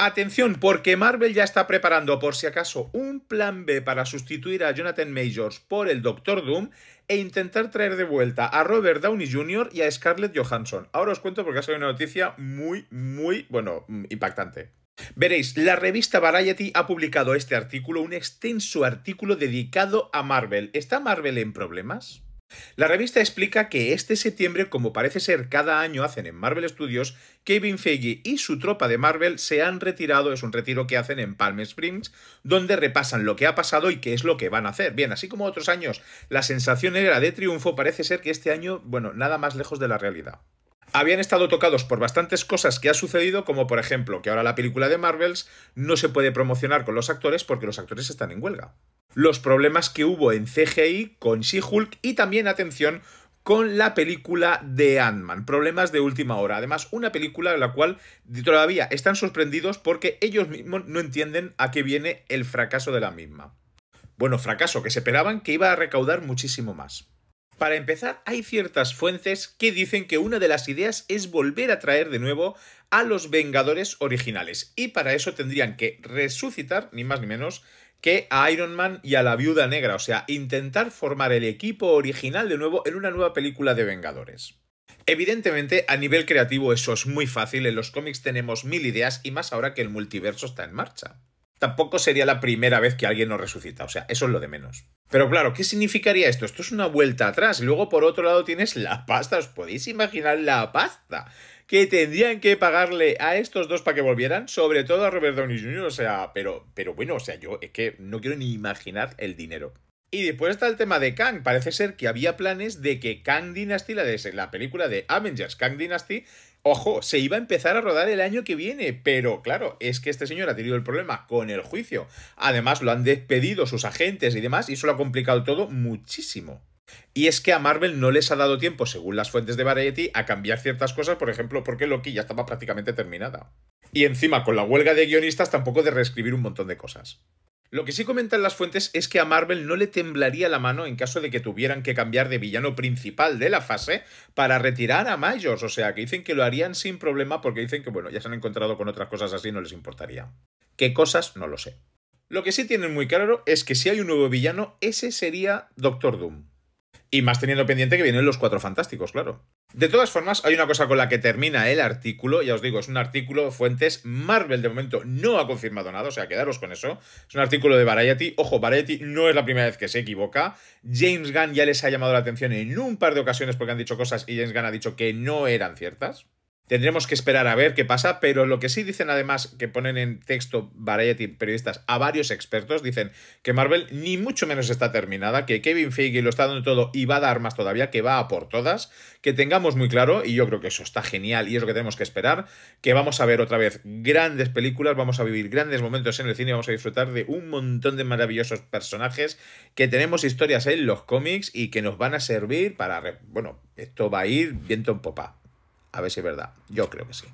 Atención, porque Marvel ya está preparando, por si acaso, un plan B para sustituir a Jonathan Majors por el Doctor Doom e intentar traer de vuelta a Robert Downey Jr. y a Scarlett Johansson. Ahora os cuento porque ha salido una noticia muy, muy, bueno, mm, impactante. Veréis, la revista Variety ha publicado este artículo, un extenso artículo dedicado a Marvel. ¿Está Marvel en problemas? La revista explica que este septiembre, como parece ser cada año hacen en Marvel Studios, Kevin Feige y su tropa de Marvel se han retirado, es un retiro que hacen en Palm Springs, donde repasan lo que ha pasado y qué es lo que van a hacer. Bien, así como otros años la sensación era de triunfo, parece ser que este año, bueno, nada más lejos de la realidad. Habían estado tocados por bastantes cosas que ha sucedido, como por ejemplo que ahora la película de Marvels no se puede promocionar con los actores porque los actores están en huelga los problemas que hubo en CGI con She-Hulk y también, atención, con la película de Ant-Man, problemas de última hora. Además, una película de la cual todavía están sorprendidos porque ellos mismos no entienden a qué viene el fracaso de la misma. Bueno, fracaso que se esperaban que iba a recaudar muchísimo más. Para empezar, hay ciertas fuentes que dicen que una de las ideas es volver a traer de nuevo a los Vengadores originales, y para eso tendrían que resucitar, ni más ni menos, que a Iron Man y a la Viuda Negra, o sea, intentar formar el equipo original de nuevo en una nueva película de Vengadores. Evidentemente, a nivel creativo eso es muy fácil, en los cómics tenemos mil ideas y más ahora que el multiverso está en marcha tampoco sería la primera vez que alguien nos resucita. O sea, eso es lo de menos. Pero claro, ¿qué significaría esto? Esto es una vuelta atrás. Luego, por otro lado, tienes la pasta. ¿Os podéis imaginar la pasta? Que tendrían que pagarle a estos dos para que volvieran, sobre todo a Robert Downey Jr. O sea, pero, pero bueno, o sea, yo es que no quiero ni imaginar el dinero. Y después está el tema de Kang. Parece ser que había planes de que Kang Dynasty, la, la película de Avengers Kang Dynasty, ojo, se iba a empezar a rodar el año que viene, pero claro, es que este señor ha tenido el problema con el juicio. Además, lo han despedido sus agentes y demás, y eso lo ha complicado todo muchísimo. Y es que a Marvel no les ha dado tiempo, según las fuentes de Variety, a cambiar ciertas cosas, por ejemplo, porque Loki ya estaba prácticamente terminada. Y encima, con la huelga de guionistas, tampoco de reescribir un montón de cosas. Lo que sí comentan las fuentes es que a Marvel no le temblaría la mano en caso de que tuvieran que cambiar de villano principal de la fase para retirar a Majors, o sea, que dicen que lo harían sin problema porque dicen que, bueno, ya se han encontrado con otras cosas así, no les importaría. ¿Qué cosas? No lo sé. Lo que sí tienen muy claro es que si hay un nuevo villano, ese sería Doctor Doom. Y más teniendo pendiente que vienen los cuatro fantásticos, claro. De todas formas, hay una cosa con la que termina el artículo, ya os digo, es un artículo, fuentes, Marvel de momento no ha confirmado nada, o sea, quedaros con eso. Es un artículo de Variety, ojo, Variety no es la primera vez que se equivoca. James Gunn ya les ha llamado la atención en un par de ocasiones porque han dicho cosas y James Gunn ha dicho que no eran ciertas. Tendremos que esperar a ver qué pasa, pero lo que sí dicen además, que ponen en texto Variety periodistas a varios expertos, dicen que Marvel ni mucho menos está terminada, que Kevin Feige lo está dando todo y va a dar más todavía, que va a por todas, que tengamos muy claro, y yo creo que eso está genial y es lo que tenemos que esperar, que vamos a ver otra vez grandes películas, vamos a vivir grandes momentos en el cine, vamos a disfrutar de un montón de maravillosos personajes, que tenemos historias en los cómics y que nos van a servir para, bueno, esto va a ir viento en popa. A ver si es verdad. Yo creo que sí.